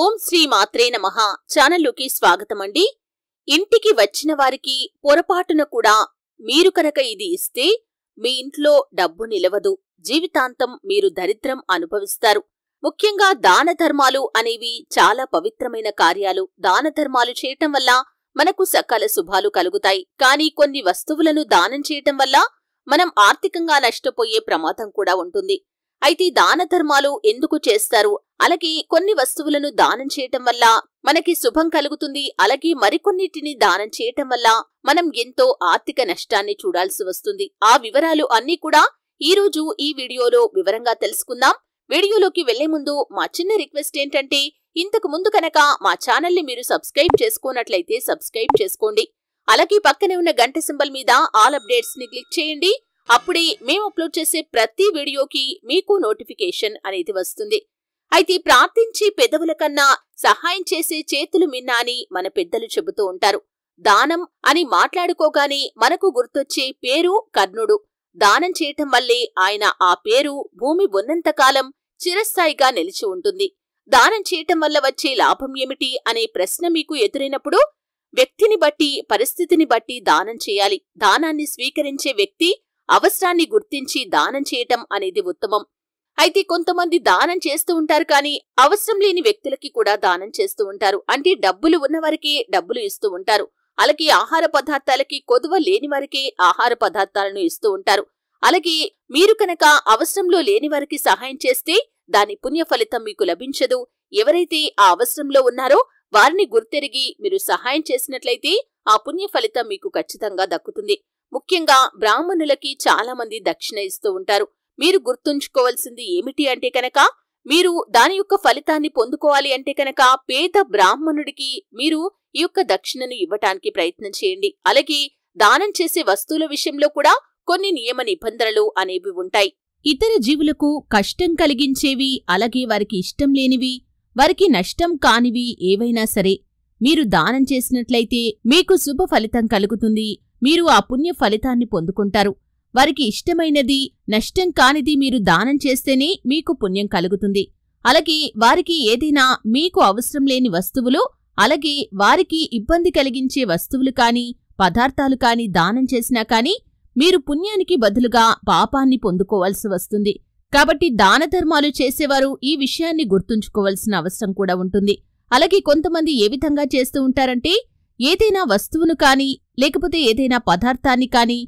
ఓం శ్రీ మాత్రే నమ ఛానల్లోకి స్వాగతం అండి ఇంటికి వచ్చిన వారికి పొరపాటున కూడా మీరు కనుక ఇది ఇస్తే మీ ఇంట్లో డబ్బు నిలవదు జీవితాంతం మీరు దరిద్రం అనుభవిస్తారు ముఖ్యంగా దాన ధర్మాలు అనేవి చాలా పవిత్రమైన కార్యాలు దాన ధర్మాలు చేయటం వల్ల మనకు సకాల శుభాలు కలుగుతాయి కానీ కొన్ని వస్తువులను దానం చేయటం వల్ల మనం ఆర్థికంగా నష్టపోయే ప్రమాదం కూడా ఉంటుంది అయితే దాన ధర్మాలు ఎందుకు చేస్తారు అలాగే కొన్ని వస్తువులను దానం చేయటం వల్ల మనకి శుభం కలుగుతుంది అలాగే మరికొన్నిటిని దానం చేయటం వల్ల మనం ఎంతో ఆర్థిక నష్టాన్ని చూడాల్సి వస్తుంది ఆ వివరాలు అన్నీ కూడా ఈ రోజు ఈ వీడియోలో వివరంగా తెలుసుకుందాం వీడియోలోకి వెళ్లే ముందు మా చిన్న రిక్వెస్ట్ ఏంటంటే ఇంతకు ముందు కనుక మా ని మీరు సబ్స్క్రైబ్ చేసుకున్నట్లయితే సబ్స్క్రైబ్ చేసుకోండి అలాగే పక్కనే ఉన్న గంట సింబల్ మీద ఆల్ అప్డేట్స్ ని క్లిక్ చేయండి అప్పుడే మేము అప్లోడ్ చేసే ప్రతి వీడియోకి మీకు నోటిఫికేషన్ అనేది వస్తుంది అయితే ప్రార్థించి పెదవుల కన్నా సహాయం చేసే చేతులు మిన్నా అని మన పెద్దలు చెబుతూ ఉంటారు దానం అని మాట్లాడుకోగానే మనకు గుర్తొచ్చే పేరు కర్ణుడు దానం చేయటం వల్లే ఆయన ఆ పేరు భూమి ఉన్నంతకాలం చిరస్థాయిగా నిలిచి ఉంటుంది దానం చేయటం వల్ల వచ్చే లాభం ఏమిటి అనే ప్రశ్న మీకు ఎదురైనప్పుడు వ్యక్తిని బట్టి పరిస్థితిని బట్టి దానం చేయాలి దానాన్ని స్వీకరించే వ్యక్తి అవసరాన్ని గుర్తించి దానం చేయటం అనేది ఉత్తమం అయితే కొంతమంది దానం చేస్తూ ఉంటారు కానీ అవసరం లేని వ్యక్తులకి కూడా దానం చేస్తూ ఉంటారు అంటే డబ్బులు ఉన్నవారికి డబ్బులు ఇస్తూ ఉంటారు అలాగే ఆహార పదార్థాలకి కొదువ లేని వారికి ఆహార పదార్థాలను ఇస్తూ ఉంటారు అలాగే మీరు కనుక అవసరంలో లేని వారికి సహాయం చేస్తే దాని పుణ్య ఫలితం మీకు లభించదు ఎవరైతే ఆ అవసరంలో ఉన్నారో వారిని గుర్తెరిగి మీరు సహాయం చేసినట్లయితే ఆ పుణ్య ఫలితం మీకు ఖచ్చితంగా దక్కుతుంది ముఖ్యంగా బ్రాహ్మణులకి చాలా మంది దక్షిణ ఇస్తూ ఉంటారు మీరు గుర్తుంచుకోవాల్సింది ఏమిటి అంటే కనుక మీరు దాని యొక్క ఫలితాన్ని పొందుకోవాలి అంటే కనుక పేద బ్రాహ్మణుడికి మీరు ఈ యొక్క దక్షిణను ఇవ్వటానికి ప్రయత్నం చేయండి అలాగే దానం చేసే వస్తువుల విషయంలో కూడా కొన్ని నియమ నిబంధనలు అనేవి ఉంటాయి ఇతర జీవులకు కష్టం కలిగించేవి అలాగే వారికి ఇష్టం లేనివి వారికి నష్టం కానివి ఏవైనా సరే మీరు దానం చేసినట్లయితే మీకు శుభ ఫలితం కలుగుతుంది మీరు ఆ పుణ్య ఫలితాన్ని పొందుకుంటారు వారికి ఇష్టమైనది నష్టం కానిది మీరు దానం చేస్తేనే మీకు పుణ్యం కలుగుతుంది అలాగే వారికి ఏదైనా మీకు అవసరం లేని వస్తువులు అలాగే వారికి ఇబ్బంది కలిగించే వస్తువులు కాని పదార్థాలు కాని దానం చేసినా కాని మీరు పుణ్యానికి బదులుగా పాపాన్ని పొందుకోవాల్సి వస్తుంది కాబట్టి దాన ధర్మాలు చేసేవారు ఈ విషయాన్ని గుర్తుంచుకోవాల్సిన అవసరం కూడా ఉంటుంది అలాగే కొంతమంది ఏ విధంగా చేస్తూ ఉంటారంటే ఏదైనా వస్తువును కానీ లేకపోతే ఏదైనా పదార్థాన్ని కానీ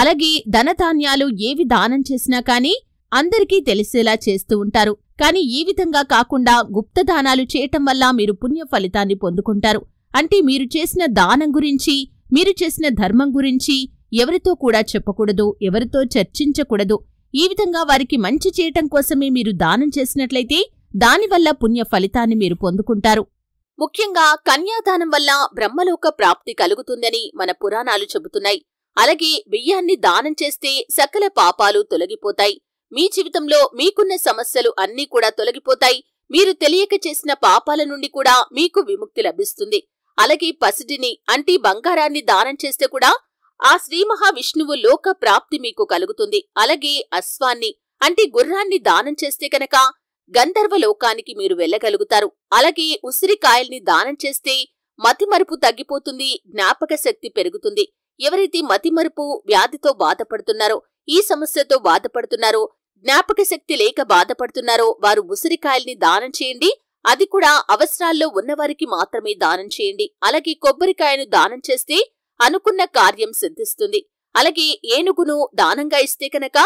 అలాగే ధనధాన్యాలు ఏవి దానం చేసినా కానీ అందరికీ తెలిసేలా చేస్తూ ఉంటారు కానీ ఈ విధంగా కాకుండా గుప్త దానాలు చేయటం వల్ల మీరు పుణ్య ఫలితాన్ని పొందుకుంటారు అంటే మీరు చేసిన దానం గురించి మీరు చేసిన ధర్మం గురించి ఎవరితో కూడా చెప్పకూడదు ఎవరితో చర్చించకూడదు ఈ విధంగా వారికి మంచి చేయటం కోసమే మీరు దానం చేసినట్లయితే దానివల్ల పుణ్య ఫలితాన్ని మీరు పొందుకుంటారు ముఖ్యంగా కన్యాదానం వల్ల బ్రహ్మలోక ప్రాప్తి కలుగుతుందని మన పురాణాలు చెబుతున్నాయి అలాగే బియ్యాన్ని దానం చేస్తే సకల పాపాలు తొలగిపోతాయి మీ జీవితంలో మీకున్న సమస్యలు అన్నీ కూడా తొలగిపోతాయి మీరు తెలియక చేసిన పాపాల నుండి కూడా మీకు విముక్తి లభిస్తుంది అలాగే పసిడిని అంటే బంగారాన్ని దానం చేస్తే కూడా ఆ శ్రీ మహావిష్ణువు లోక ప్రాప్తి మీకు కలుగుతుంది అలాగే అశ్వాన్ని అంటే గుర్రాన్ని దానం చేస్తే కనుక గంధర్వలోకానికి మీరు వెళ్ళగలుగుతారు అలాగే ఉసిరికాయల్ని దానం చేస్తే మతిమరుపు తగ్గిపోతుంది జ్ఞాపక శక్తి పెరుగుతుంది ఎవరైతే మతిమరుపు వ్యాధితో బాధపడుతున్నారో ఈ సమస్యతో బాధపడుతున్నారో జ్ఞాపక శక్తి లేక బాధపడుతున్నారో వారు ఉసిరికాయల్ని దానం చేయండి అది కూడా అవసరాల్లో ఉన్నవారికి మాత్రమే దానం చేయండి అలాగే కొబ్బరికాయను దానం చేస్తే అనుకున్న కార్యం సిద్ధిస్తుంది అలాగే ఏనుగును దానంగా ఇస్తే కనుక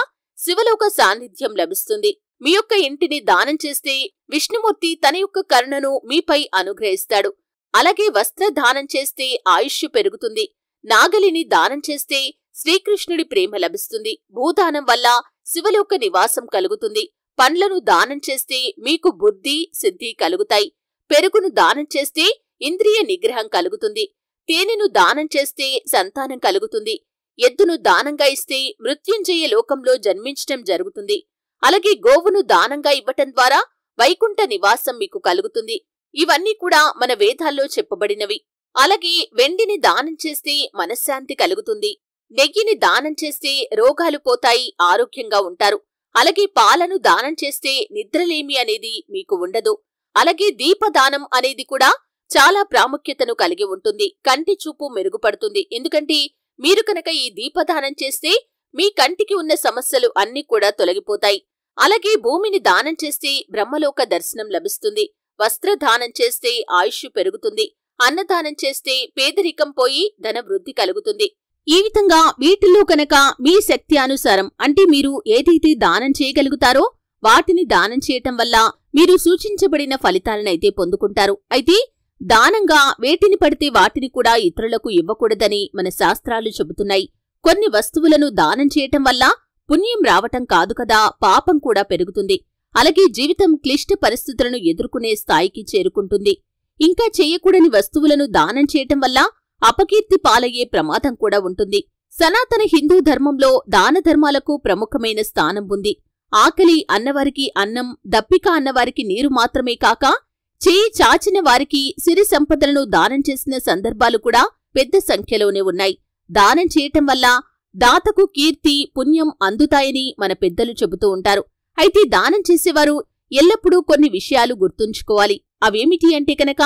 శివలోక సాన్నిధ్యం లభిస్తుంది మీ యొక్క ఇంటిని దానం చేస్తే విష్ణుమూర్తి తన యొక్క కరుణను మీపై అనుగ్రహిస్తాడు అలాగే వస్త్ర దానం చేస్తే ఆయుష్యు పెరుగుతుంది నాగలిని దానం చేస్తే శ్రీకృష్ణుడి ప్రేమ లభిస్తుంది భూదానం వల్ల శివలోక నివాసం కలుగుతుంది పండ్లను దానం చేస్తే మీకు బుద్ధి సిద్ధి కలుగుతాయి పెరుగును దానం చేస్తే ఇంద్రియ నిగ్రహం కలుగుతుంది తేనెను దానం చేస్తే సంతానం కలుగుతుంది ఎద్దును దానంగా ఇస్తే మృత్యుంజయ లోకంలో జన్మించటం జరుగుతుంది అలాగే గోవును దానంగా ఇవ్వటం ద్వారా వైకుంఠ నివాసం మీకు కలుగుతుంది ఇవన్నీ కూడా మన వేదాల్లో చెప్పబడినవి అలాగే వెండిని దానం చేస్తే మనశ్శాంతి కలుగుతుంది నెయ్యిని దానం చేస్తే రోగాలు పోతాయి ఆరోగ్యంగా ఉంటారు అలాగే పాలను దానం చేస్తే నిద్రలేమి అనేది మీకు ఉండదు అలాగే దీపదానం అనేది కూడా చాలా ప్రాముఖ్యతను కలిగి ఉంటుంది కంటి చూపు మెరుగుపడుతుంది ఎందుకంటే మీరు కనుక ఈ దీపదానం చేస్తే మీ కంటికి ఉన్న సమస్యలు అన్నీ కూడా తొలగిపోతాయి అలాగే భూమిని దానం చేస్తే బ్రహ్మలోక దర్శనం లభిస్తుంది వస్త్రదానం చేస్తే ఆయుష్ పెరుగుతుంది అన్నదానం చేస్తే పేదరికం పోయి ధన వృద్ధి కలుగుతుంది ఈ విధంగా వీటిల్లో కనుక మీ శక్తి అనుసారం అంటే మీరు ఏదైతే దానం చేయగలుగుతారో వాటిని దానం చేయటం వల్ల మీరు సూచించబడిన ఫలితాలనైతే పొందుకుంటారు అయితే దానంగా వేటిని పడితే వాటిని కూడా ఇతరులకు ఇవ్వకూడదని మన శాస్త్రాలు చెబుతున్నాయి కొన్ని వస్తువులను దానం చేయటం వల్ల పుణ్యం రావటం కాదు కదా పాపం కూడా పెరుగుతుంది అలాగే జీవితం క్లిష్ట పరిస్థితులను ఎదుర్కొనే స్థాయికి చేరుకుంటుంది ఇంకా చేయకూడని వస్తువులను దానం చేయటం వల్ల అపకీర్తి పాలయ్యే ప్రమాదం కూడా ఉంటుంది సనాతన హిందూ ధర్మంలో దాన ధర్మాలకు ప్రముఖమైన స్థానం ఉంది ఆకలి అన్నవారికి అన్నం దప్పిక అన్నవారికి నీరు మాత్రమే కాక చేయి చాచిన వారికి సిరి సంపదలను దానం చేసిన సందర్భాలు కూడా పెద్ద సంఖ్యలోనే ఉన్నాయి దానం చేయటం వల్ల దాతకు కీర్తి పుణ్యం అందుతాయని మన పెద్దలు చెబుతూ ఉంటారు అయితే దానం చేసేవారు ఎల్లప్పుడూ కొన్ని విషయాలు గుర్తుంచుకోవాలి అవేమిటి అంటే కనుక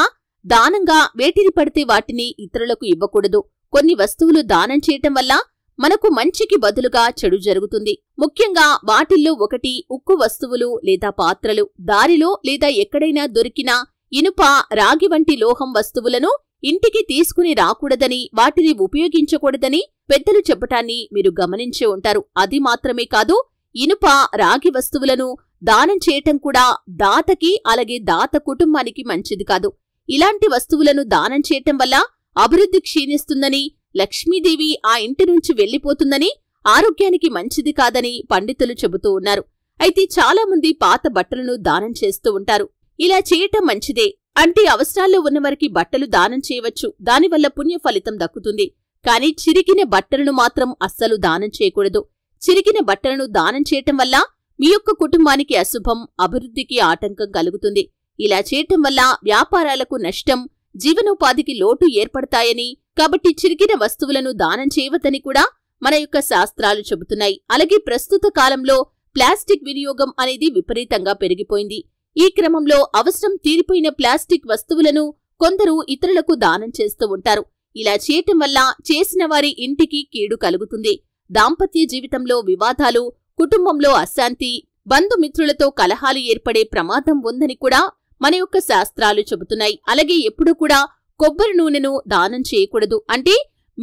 దానంగా వేటిని పడితే వాటిని ఇతరులకు ఇవ్వకూడదు కొన్ని వస్తువులు దానం చేయటం వల్ల మనకు మంచికి బదులుగా చెడు జరుగుతుంది ముఖ్యంగా వాటిల్లో ఒకటి ఉక్కు వస్తువులు లేదా పాత్రలు దారిలో లేదా ఎక్కడైనా దొరికిన ఇనుప రాగి వంటి లోహం వస్తువులను ఇంటికి తీసుకుని రాకూడదని వాటిని ఉపయోగించకూడదని పెద్దలు చెప్పటాన్ని మీరు గమనించే ఉంటారు అది మాత్రమే కాదు ఇనుప రాగి వస్తువులను దానం చేయటం కూడా దాతకి అలాగే దాత కుటుంబానికి మంచిది కాదు ఇలాంటి వస్తువులను దానం చేయటం వల్ల అభివృద్ధి క్షీణిస్తుందని లక్ష్మీదేవి ఆ ఇంటి నుంచి వెళ్లిపోతుందని ఆరోగ్యానికి మంచిది కాదని పండితులు చెబుతూ ఉన్నారు అయితే చాలా మంది పాత బట్టలను దానం చేస్తూ ఉంటారు ఇలా చేయటం మంచిదే అంటే అవసరాల్లో ఉన్నవారికి బట్టలు దానం చేయవచ్చు దానివల్ల పుణ్య ఫలితం దక్కుతుంది కానీ చిరిగిన బట్టలను మాత్రం అస్సలు దానం చేయకూడదు చిరిగిన బట్టలను దానం చేయటం వల్ల మీ యొక్క కుటుంబానికి అశుభం అభివృద్ధికి ఆటంకం కలుగుతుంది ఇలా చేయటం వల్ల వ్యాపారాలకు నష్టం జీవనోపాధికి లోటు ఏర్పడతాయని కాబట్టి చిరిగిన వస్తువులను దానం చేయవద్దని కూడా మన యొక్క శాస్త్రాలు చెబుతున్నాయి అలాగే ప్రస్తుత కాలంలో ప్లాస్టిక్ వినియోగం అనేది విపరీతంగా పెరిగిపోయింది ఈ క్రమంలో అవసరం తీరిపోయిన ప్లాస్టిక్ వస్తువులను కొందరు ఇతరులకు దానం చేస్తూ ఉంటారు ఇలా చేయటం వల్ల చేసిన వారి ఇంటికి కీడు కలుగుతుంది దాంపత్య జీవితంలో వివాదాలు కుటుంబంలో అశాంతి బంధుమిత్రులతో కలహాలు ఏర్పడే ప్రమాదం ఉందని కూడా మన యొక్క శాస్త్రాలు చెబుతున్నాయి అలాగే ఎప్పుడూ కూడా కొబ్బరి నూనెను దానం చేయకూడదు అంటే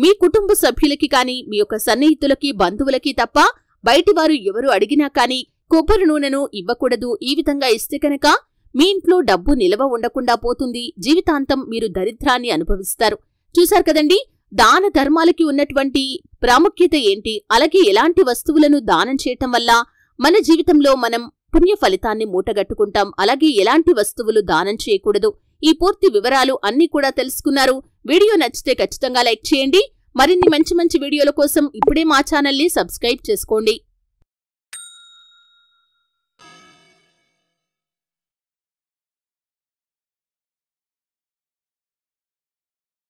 మీ కుటుంబ సభ్యులకి కానీ మీ యొక్క సన్నిహితులకి బంధువులకి తప్ప బయటి వారు ఎవరు అడిగినా కానీ కొబ్బరి నూనెను ఇవ్వకూడదు ఈ విధంగా ఇస్తే కనుక మీ ఇంట్లో డబ్బు నిలవ ఉండకుండా పోతుంది జీవితాంతం మీరు దరిద్రాన్ని అనుభవిస్తారు చూశారు కదండి దాన ధర్మాలకి ఉన్నటువంటి ప్రాముఖ్యత ఏంటి అలాగే ఎలాంటి వస్తువులను దానం చేయటం వల్ల మన జీవితంలో మనం పుణ్య ఫలితాన్ని మూటగట్టుకుంటాం అలాగే ఎలాంటి వస్తువులు దానం చేయకూడదు ఈ పూర్తి వివరాలు అన్నీ కూడా తెలుసుకున్నారు వీడియో నచ్చితే ఖచ్చితంగా లైక్ చేయండి మరిన్ని మంచి మంచి వీడియోల కోసం ఇప్పుడే మా ఛానల్ని సబ్స్క్రైబ్ చేసుకోండి